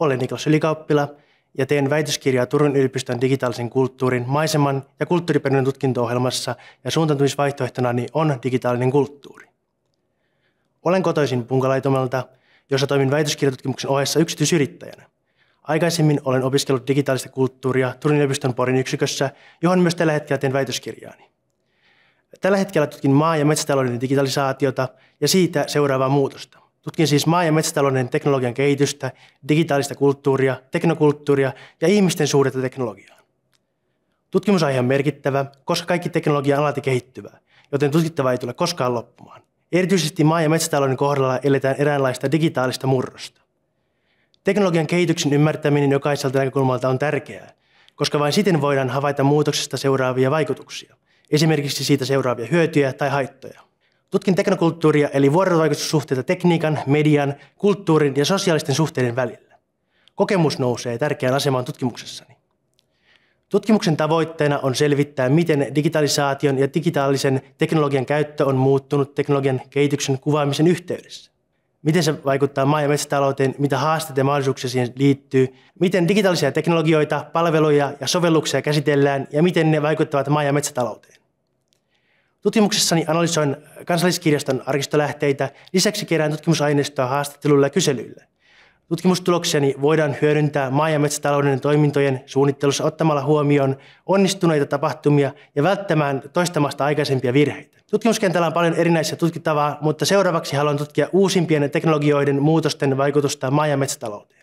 Olen Niklas Ylikauppila ja teen väitöskirjaa Turun yliopiston digitaalisen kulttuurin maiseman ja kulttuuriperinnön tutkinto-ohjelmassa ja suuntautumisvaihtoehtonani on digitaalinen kulttuuri. Olen kotoisin Punkalaitomelta, jossa toimin väitöskirjatutkimuksen ohessa yksityisyrittäjänä. Aikaisemmin olen opiskellut digitaalista kulttuuria Turun yliopiston Porin yksikössä, johon myös tällä hetkellä teen väitöskirjaani. Tällä hetkellä tutkin maa- ja metsätalouden digitalisaatiota ja siitä seuraavaa muutosta. Tutkin siis maa- ja metsätalouden teknologian kehitystä, digitaalista kulttuuria, teknokulttuuria ja ihmisten suhdetta teknologiaan. Tutkimusaihe on merkittävä, koska kaikki teknologia on alati kehittyvää, joten tutkittava ei tule koskaan loppumaan. Erityisesti maa- ja metsätalouden kohdalla eletään eräänlaista digitaalista murrosta. Teknologian kehityksen ymmärtäminen jokaiselta näkökulmalta on tärkeää, koska vain siten voidaan havaita muutoksesta seuraavia vaikutuksia, esimerkiksi siitä seuraavia hyötyjä tai haittoja. Tutkin teknokulttuuria eli vuorovaikutussuhteita tekniikan, median, kulttuurin ja sosiaalisten suhteiden välillä. Kokemus nousee tärkeään asemaan tutkimuksessani. Tutkimuksen tavoitteena on selvittää, miten digitalisaation ja digitaalisen teknologian käyttö on muuttunut teknologian kehityksen kuvaamisen yhteydessä. Miten se vaikuttaa maa- ja metsätalouteen, mitä haasteita ja mahdollisuuksia siihen liittyy, miten digitaalisia teknologioita, palveluja ja sovelluksia käsitellään ja miten ne vaikuttavat maa- ja metsätalouteen. Tutkimuksessani analysoin kansalliskirjaston arkistolähteitä, lisäksi kerään tutkimusaineistoa haastatteluilla ja kyselyillä. Tutkimustulokseni voidaan hyödyntää maa- ja metsätalouden toimintojen suunnittelussa ottamalla huomioon onnistuneita tapahtumia ja välttämään toistamasta aikaisempia virheitä. Tutkimuskentällä on paljon erinäisiä tutkittavaa, mutta seuraavaksi haluan tutkia uusimpien teknologioiden muutosten vaikutusta maa- ja metsätalouteen.